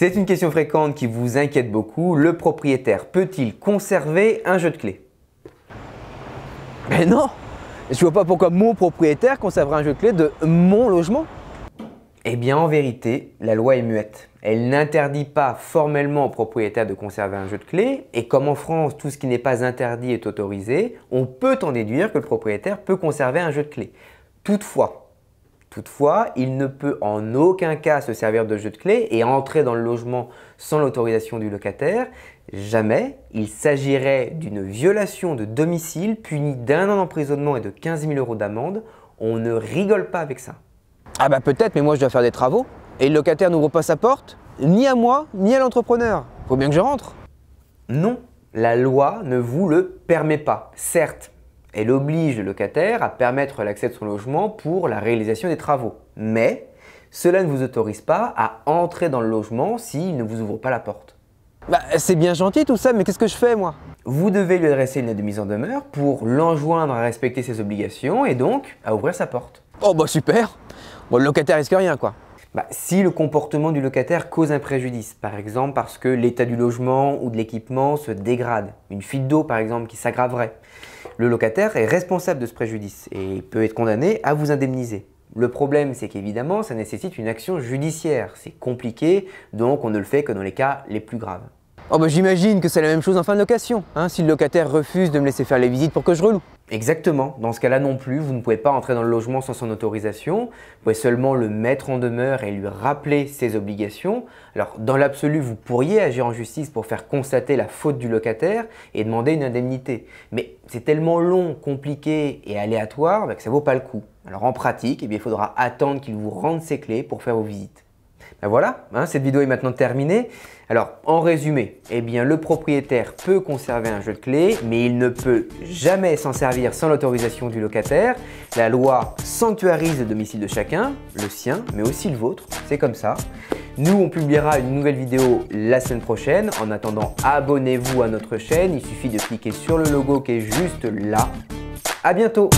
C'est une question fréquente qui vous inquiète beaucoup. Le propriétaire peut-il conserver un jeu de clé Mais non Je vois pas pourquoi mon propriétaire conservera un jeu de clé de mon logement. Eh bien, en vérité, la loi est muette. Elle n'interdit pas formellement au propriétaire de conserver un jeu de clé, et comme en France, tout ce qui n'est pas interdit est autorisé, on peut en déduire que le propriétaire peut conserver un jeu de clé. Toutefois, Toutefois, il ne peut en aucun cas se servir de jeu de clé et entrer dans le logement sans l'autorisation du locataire. Jamais. Il s'agirait d'une violation de domicile punie d'un an d'emprisonnement et de 15 000 euros d'amende. On ne rigole pas avec ça. Ah bah peut-être, mais moi je dois faire des travaux. Et le locataire n'ouvre pas sa porte, ni à moi, ni à l'entrepreneur. Faut bien que je rentre. Non, la loi ne vous le permet pas. Certes, elle oblige le locataire à permettre l'accès de son logement pour la réalisation des travaux. Mais cela ne vous autorise pas à entrer dans le logement s'il ne vous ouvre pas la porte. Bah, c'est bien gentil tout ça, mais qu'est-ce que je fais moi Vous devez lui adresser une lettre de mise en demeure pour l'enjoindre à respecter ses obligations et donc à ouvrir sa porte. Oh bah super Bon, le locataire risque rien quoi. Bah, si le comportement du locataire cause un préjudice, par exemple parce que l'état du logement ou de l'équipement se dégrade, une fuite d'eau par exemple qui s'aggraverait, le locataire est responsable de ce préjudice et peut être condamné à vous indemniser. Le problème, c'est qu'évidemment, ça nécessite une action judiciaire. C'est compliqué, donc on ne le fait que dans les cas les plus graves. Oh bah, j'imagine que c'est la même chose en fin de location. Hein, si le locataire refuse de me laisser faire les visites pour que je reloue. Exactement. Dans ce cas-là non plus, vous ne pouvez pas entrer dans le logement sans son autorisation. Vous pouvez seulement le mettre en demeure et lui rappeler ses obligations. Alors, dans l'absolu, vous pourriez agir en justice pour faire constater la faute du locataire et demander une indemnité. Mais c'est tellement long, compliqué et aléatoire bah, que ça ne vaut pas le coup. Alors, en pratique, eh il faudra attendre qu'il vous rende ses clés pour faire vos visites. Ben voilà, hein, cette vidéo est maintenant terminée. Alors, en résumé, eh bien, le propriétaire peut conserver un jeu de clé, mais il ne peut jamais s'en servir sans l'autorisation du locataire. La loi sanctuarise le domicile de chacun, le sien, mais aussi le vôtre. C'est comme ça. Nous, on publiera une nouvelle vidéo la semaine prochaine. En attendant, abonnez-vous à notre chaîne. Il suffit de cliquer sur le logo qui est juste là. À bientôt